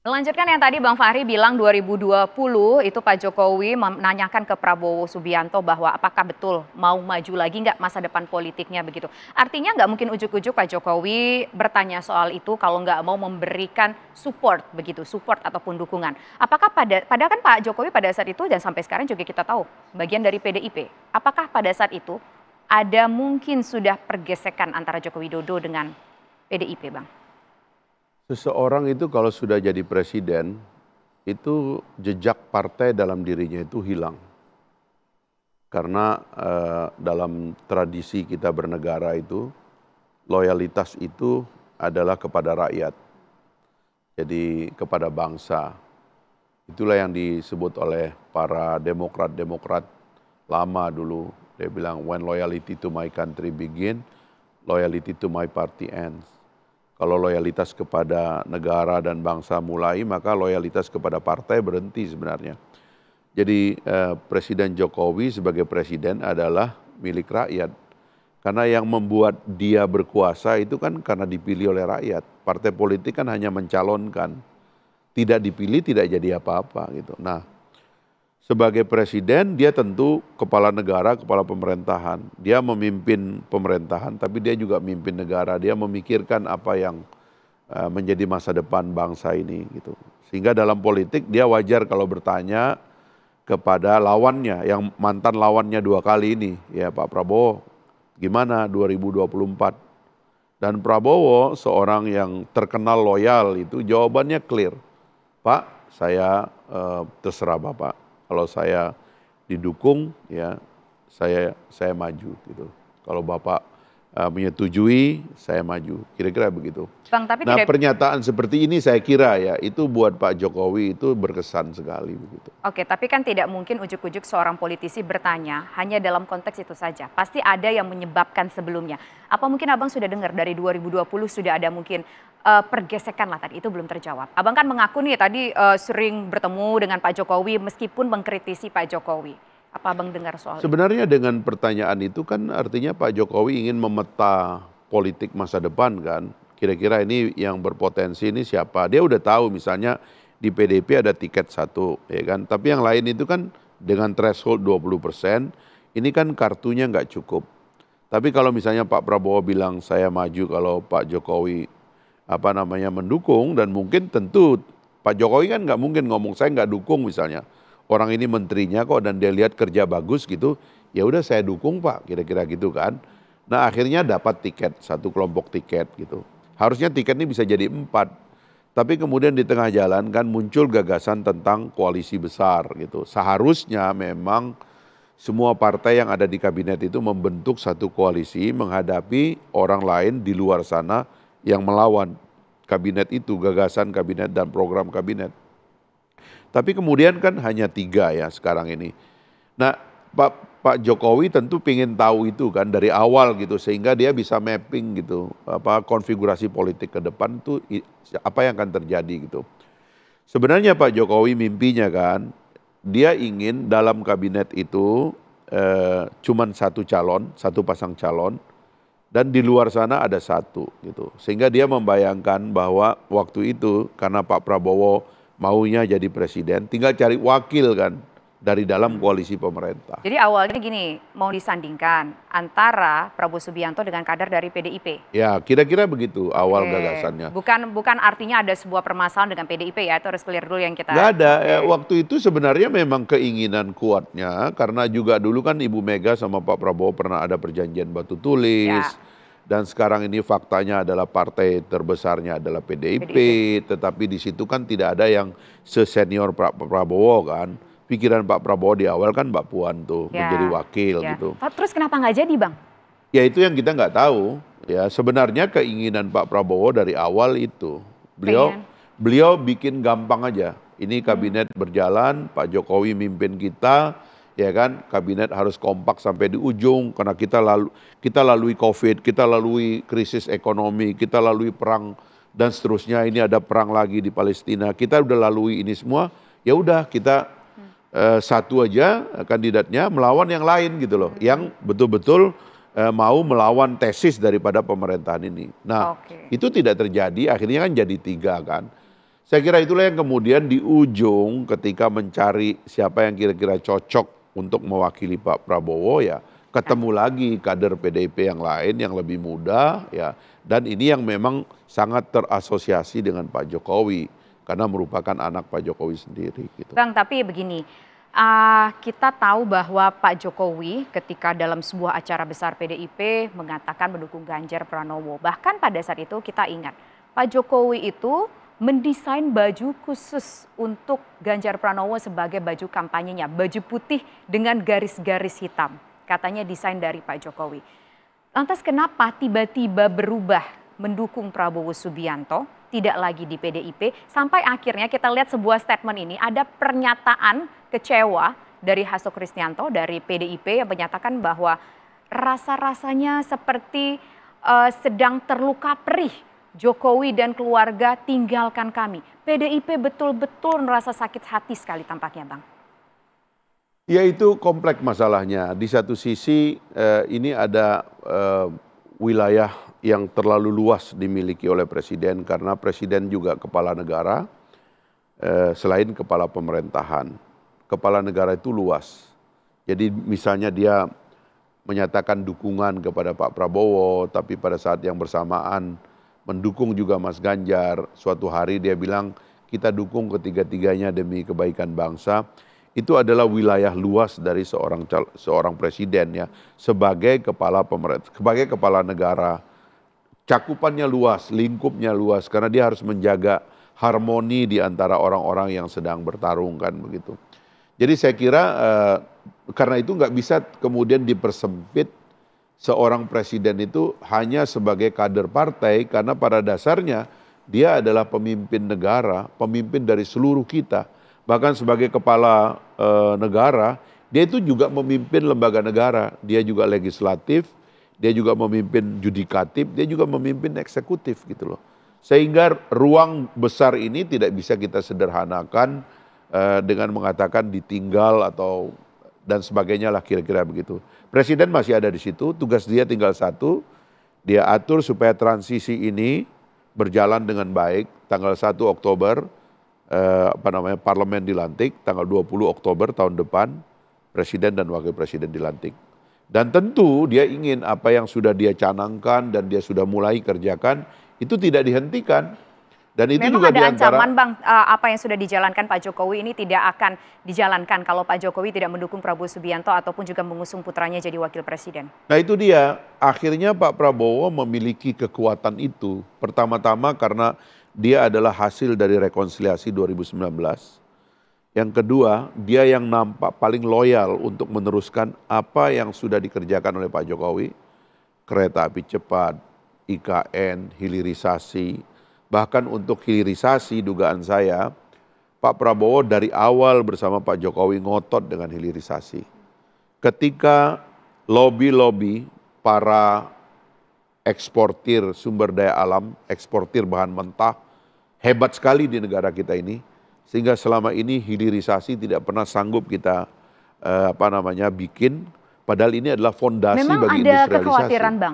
Melanjutkan yang tadi Bang Fahri bilang 2020 itu Pak Jokowi menanyakan ke Prabowo Subianto bahwa apakah betul mau maju lagi nggak masa depan politiknya begitu. Artinya nggak mungkin ujuk-ujuk Pak Jokowi bertanya soal itu kalau nggak mau memberikan support begitu, support ataupun dukungan. Apakah pada, padahal kan Pak Jokowi pada saat itu dan sampai sekarang juga kita tahu bagian dari PDIP. Apakah pada saat itu ada mungkin sudah pergesekan antara Jokowi Dodo dengan PDIP Bang? seseorang itu kalau sudah jadi presiden itu jejak partai dalam dirinya itu hilang karena eh, dalam tradisi kita bernegara itu loyalitas itu adalah kepada rakyat jadi kepada bangsa itulah yang disebut oleh para demokrat-demokrat lama dulu dia bilang when loyalty to my country begin loyalty to my party ends kalau loyalitas kepada negara dan bangsa mulai, maka loyalitas kepada partai berhenti sebenarnya. Jadi eh, Presiden Jokowi sebagai presiden adalah milik rakyat. Karena yang membuat dia berkuasa itu kan karena dipilih oleh rakyat. Partai politik kan hanya mencalonkan. Tidak dipilih tidak jadi apa-apa gitu. Nah, sebagai presiden dia tentu kepala negara, kepala pemerintahan. Dia memimpin pemerintahan tapi dia juga memimpin negara. Dia memikirkan apa yang eh, menjadi masa depan bangsa ini gitu. Sehingga dalam politik dia wajar kalau bertanya kepada lawannya yang mantan lawannya dua kali ini ya Pak Prabowo gimana 2024 dan Prabowo seorang yang terkenal loyal itu jawabannya clear Pak saya eh, terserah Bapak kalau saya didukung ya saya maju gitu kalau bapak uh, menyetujui, saya maju. Kira-kira begitu. Bang, tapi nah, tidak... pernyataan seperti ini saya kira ya itu buat Pak Jokowi itu berkesan sekali begitu. Oke, tapi kan tidak mungkin ujuk-ujuk seorang politisi bertanya hanya dalam konteks itu saja. Pasti ada yang menyebabkan sebelumnya. Apa mungkin Abang sudah dengar dari 2020 sudah ada mungkin uh, pergesekan lah tadi itu belum terjawab. Abang kan mengaku nih tadi uh, sering bertemu dengan Pak Jokowi meskipun mengkritisi Pak Jokowi. Apa Abang dengar soal Sebenarnya dengan pertanyaan itu kan artinya Pak Jokowi ingin memeta politik masa depan kan. Kira-kira ini yang berpotensi ini siapa? Dia udah tahu misalnya di PDP ada tiket satu ya kan. Tapi yang lain itu kan dengan threshold 20 persen ini kan kartunya nggak cukup. Tapi kalau misalnya Pak Prabowo bilang saya maju kalau Pak Jokowi apa namanya mendukung dan mungkin tentu Pak Jokowi kan nggak mungkin ngomong saya nggak dukung misalnya orang ini menterinya kok dan dia lihat kerja bagus gitu, ya udah saya dukung Pak, kira-kira gitu kan. Nah akhirnya dapat tiket, satu kelompok tiket gitu. Harusnya tiket ini bisa jadi empat. Tapi kemudian di tengah jalan kan muncul gagasan tentang koalisi besar gitu. Seharusnya memang semua partai yang ada di kabinet itu membentuk satu koalisi menghadapi orang lain di luar sana yang melawan kabinet itu, gagasan kabinet dan program kabinet. Tapi kemudian kan hanya tiga ya sekarang ini. Nah, Pak Pak Jokowi tentu ingin tahu itu kan dari awal gitu sehingga dia bisa mapping gitu apa konfigurasi politik ke depan tuh apa yang akan terjadi gitu. Sebenarnya Pak Jokowi mimpinya kan dia ingin dalam kabinet itu eh, cuman satu calon, satu pasang calon dan di luar sana ada satu gitu. Sehingga dia membayangkan bahwa waktu itu karena Pak Prabowo maunya jadi presiden, tinggal cari wakil kan dari dalam hmm. koalisi pemerintah. Jadi awalnya gini, mau disandingkan antara Prabowo Subianto dengan kader dari PDIP. Ya, kira-kira begitu awal Oke. gagasannya. Bukan bukan artinya ada sebuah permasalahan dengan PDIP ya, itu harus clear dulu yang kita. Gak ada, ya, waktu itu sebenarnya memang keinginan kuatnya, karena juga dulu kan Ibu Mega sama Pak Prabowo pernah ada perjanjian batu tulis. Ya dan sekarang ini faktanya adalah partai terbesarnya adalah PDIP, PDIP. tetapi di situ kan tidak ada yang sesenior Pak Prabowo kan. Pikiran Pak Prabowo di awal kan Mbak Puan tuh ya. menjadi wakil ya. gitu. Terus kenapa nggak jadi bang? Ya itu yang kita nggak tahu. Ya sebenarnya keinginan Pak Prabowo dari awal itu beliau Pengen. beliau bikin gampang aja. Ini kabinet hmm. berjalan, Pak Jokowi mimpin kita ya kan kabinet harus kompak sampai di ujung karena kita lalu kita lalui covid kita lalui krisis ekonomi kita lalui perang dan seterusnya ini ada perang lagi di Palestina kita udah lalui ini semua ya udah kita uh, satu aja eh, kandidatnya melawan yang lain gitu loh hmm. yang betul-betul uh, mau melawan tesis daripada pemerintahan ini nah okay. itu tidak terjadi akhirnya kan jadi tiga kan saya kira itulah yang kemudian di ujung ketika mencari siapa yang kira-kira cocok untuk mewakili Pak Prabowo ya ketemu lagi kader PDIP yang lain yang lebih muda ya dan ini yang memang sangat terasosiasi dengan Pak Jokowi karena merupakan anak Pak Jokowi sendiri gitu. Bang tapi begini Uh, kita tahu bahwa Pak Jokowi ketika dalam sebuah acara besar PDIP mengatakan mendukung Ganjar Pranowo. Bahkan pada saat itu kita ingat Pak Jokowi itu mendesain baju khusus untuk Ganjar Pranowo sebagai baju kampanyenya, baju putih dengan garis-garis hitam. Katanya desain dari Pak Jokowi. Lantas kenapa tiba-tiba berubah mendukung Prabowo Subianto, tidak lagi di PDIP, sampai akhirnya kita lihat sebuah statement ini, ada pernyataan kecewa dari Hasto Kristianto dari PDIP yang menyatakan bahwa rasa-rasanya seperti uh, sedang terluka perih Jokowi dan keluarga tinggalkan kami. PDIP betul-betul merasa sakit hati sekali tampaknya Bang. Ya itu kompleks masalahnya. Di satu sisi eh, ini ada eh, wilayah yang terlalu luas dimiliki oleh Presiden karena Presiden juga kepala negara eh, selain kepala pemerintahan. Kepala negara itu luas. Jadi misalnya dia menyatakan dukungan kepada Pak Prabowo tapi pada saat yang bersamaan mendukung juga Mas Ganjar. Suatu hari dia bilang, kita dukung ketiga-tiganya demi kebaikan bangsa. Itu adalah wilayah luas dari seorang seorang presiden ya sebagai kepala pemerintah sebagai kepala negara cakupannya luas, lingkupnya luas karena dia harus menjaga harmoni di antara orang-orang yang sedang bertarung kan begitu. Jadi saya kira eh, karena itu nggak bisa kemudian dipersempit seorang presiden itu hanya sebagai kader partai karena pada dasarnya dia adalah pemimpin negara, pemimpin dari seluruh kita. Bahkan sebagai kepala e, negara, dia itu juga memimpin lembaga negara. Dia juga legislatif, dia juga memimpin judikatif, dia juga memimpin eksekutif gitu loh. Sehingga ruang besar ini tidak bisa kita sederhanakan e, dengan mengatakan ditinggal atau dan sebagainya lah kira-kira begitu. Presiden masih ada di situ, tugas dia tinggal satu, dia atur supaya transisi ini berjalan dengan baik. Tanggal 1 Oktober eh, apa namanya parlemen dilantik, tanggal 20 Oktober tahun depan presiden dan wakil presiden dilantik. Dan tentu dia ingin apa yang sudah dia canangkan dan dia sudah mulai kerjakan itu tidak dihentikan dan itu Memang juga ada diantara, ancaman Bang, eh, apa yang sudah dijalankan Pak Jokowi ini tidak akan dijalankan kalau Pak Jokowi tidak mendukung Prabowo Subianto ataupun juga mengusung putranya jadi wakil presiden. Nah itu dia, akhirnya Pak Prabowo memiliki kekuatan itu. Pertama-tama karena dia adalah hasil dari rekonsiliasi 2019. Yang kedua, dia yang nampak paling loyal untuk meneruskan apa yang sudah dikerjakan oleh Pak Jokowi. Kereta api cepat, IKN, hilirisasi, bahkan untuk hilirisasi dugaan saya, Pak Prabowo dari awal bersama Pak Jokowi ngotot dengan hilirisasi. Ketika lobi-lobi para eksportir sumber daya alam, eksportir bahan mentah, hebat sekali di negara kita ini, sehingga selama ini hilirisasi tidak pernah sanggup kita eh, apa namanya bikin, padahal ini adalah fondasi Memang bagi industrialisasi. Memang ada kekhawatiran bang.